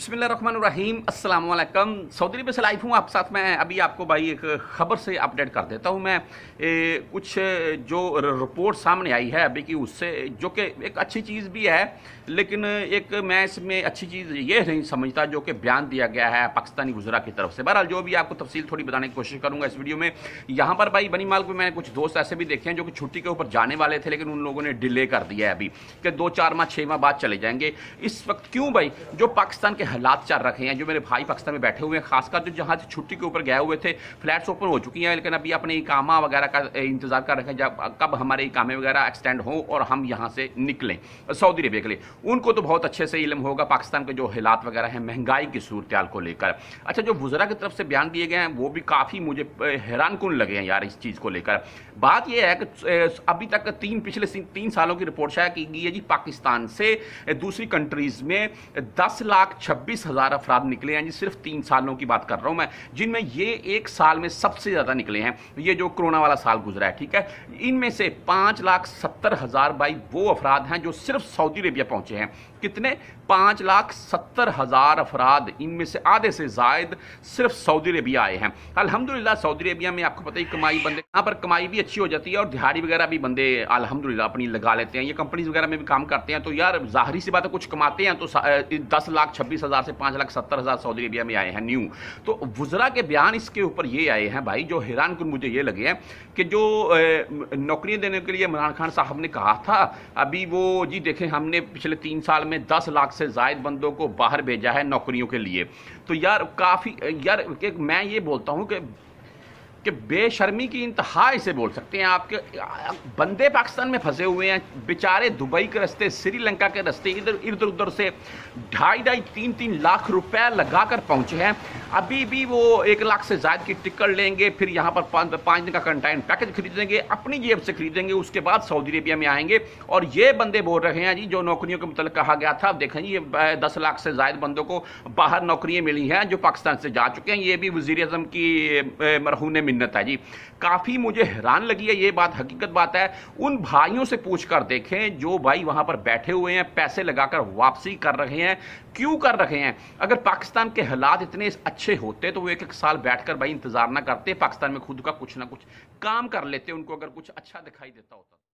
بسم اللہ الرحمن الرحیم السلام علیکم سعودی عرب سے لائف ہوں آپ ساتھ میں ابھی آپ کو بھائی ایک خبر سے اپڈیٹ کر دیتا ہوں میں کچھ جو رپورٹ سامنے آئی ہے ابھی کی اس سے جو کہ ایک اچھی چیز بھی ہے لیکن ایک میں اس میں اچھی چیز یہ نہیں سمجھتا جو کہ بیان دیا گیا ہے پاکستانی گزرا کی طرف سے بہرحال جو بھی آپ کو تفصیل تھوڑی بتانے کی کوشش کروں گا اس ویڈیو میں یہاں پر بھائی بنی مال کو میں نے کچھ دوست ایسے بھی دیکھے ہیں جو کہ چھٹی کے اوپر جانے والے تھے لیکن ان لوگوں نے ڈیلے کر دیا ہے ابھی کہ دو چار ماہ چھ ماہ بعد چلے جائیں گے اس وقت کیوں بھائی جو پاکستان کے حالات چار رکھے ہیں جو میرے بھائی پاکستان میں بیٹھے ہوئے ہیں خاص کر جو جہاں سے چھٹی کے اوپر گئے ہوئے تھے فلیٹس اوپن ہو چکی ہیں لیکن ابھی اپنے اکامہ وغیرہ کا انتظار کر رکھے ہیں جب کب ہمارے اکامے وغیرہ ایکسٹینڈ ہوں اور ہم یہاں سے نکلیں سعودی عربیہ کے لیے ان کو تو بہت اچھے سے علم ہوگا پاکستان کے جو حالات وغیرہ ہیں مہنگائی کی صورتحال کو لے کر اچھا جو وزراء کی طرف سے بیان دیے گئے ہیں وہ بھی کافی مجھے حیران کن لگے ہیں یار اس چیز کو لے کر بات یہ ہے کہ ابھی تک تین پچھلے تین سالوں کی رپورٹ شائع کی گئی ہے جی پاکستان سے دوسری کنٹریز میں دس لاکھ چھبیس ہزار افراد نکلے ہیں جی صرف تین سالوں کی بات کر رہا ہوں میں جن میں یہ ایک سال میں سب سے زیادہ نکلے ہیں یہ جو کرونا والا سال گزرا ہے ٹھیک ہے ان میں سے پانچ لاکھ ستر ہزار بھائی وہ افراد ہیں جو صرف سعودی عربیہ پہنچے ہیں کتنے پانچ لاکھ ستر ہزار افراد ان میں سے آدھے سے زائد صرف سعودی عربیہ آئے ہیں الحمدللہ سعودی عربیہ میں آپ کو پتہ ہی کمائی بندے یہاں پر کمائی بھی اچھی ہو جاتی ہے اور دہاڑی وغیرہ بھی بندے الحمدللہ اپنی لگا لیتے ہیں یہ کمپنیز وغیرہ میں بھی کام کرتے ہیں تو یار ظاہری سی بات ہے کچھ کماتے ہیں تو دس لاکھ چھبیس چالیس ہزار سے پانچ لاکھ ستر ہزار سعودی عربیہ میں آئے ہیں نیو تو وزراء کے بیان اس کے اوپر یہ آئے ہیں بھائی جو حیران کن مجھے یہ لگے ہیں کہ جو نوکریاں دینے کے لیے عمران خان صاحب نے کہا تھا ابھی وہ جی دیکھیں ہم نے پچھلے تین سال میں دس لاکھ سے زائد بندوں کو باہر بھیجا ہے نوکریوں کے لیے تو یار کافی یار میں یہ بولتا ہوں کہ کہ بے شرمی کی انتہا اسے بول سکتے ہیں آپ کے بندے پاکستان میں پھنسے ہوئے ہیں بیچارے دبئی کے رستے سری لنکا کے رستے ادھر ادھر ادھر سے ڈھائی ڈھائی تین تین لاکھ روپے لگا کر پہنچے ہیں ابھی بھی وہ ایک لاکھ سے زائد کی ٹکٹ لیں گے پھر یہاں پر پانچ دن کا کنٹائن پیکج خریدیں گے اپنی جیب سے خریدیں گے اس کے بعد سعودی عربیہ میں آئیں گے اور یہ بندے بول رہے ہیں جی جو نوکریوں کے متعلق کہا گیا تھا اب دیکھیں جی، یہ دس لاکھ سے زائد بندوں کو باہر نوکریاں ملی ہیں جو پاکستان سے جا چکے ہیں یہ بھی وزیر اعظم کی مرہون منت ہے جی کافی مجھے حیران لگی ہے یہ بات حقیقت بات ہے ان بھائیوں سے پوچھ کر دیکھیں جو بھائی وہاں پر بیٹھے ہوئے ہیں پیسے لگا کر واپسی کر رہے ہیں کیوں کر رہے ہیں اگر پاکستان کے حالات اتنے اچھے اچھے ہوتے تو وہ ایک ایک سال بیٹھ کر بھائی انتظار نہ کرتے پاکستان میں خود کا کچھ نہ کچھ کام کر لیتے ان کو اگر کچھ اچھا دکھائی دیتا ہوتا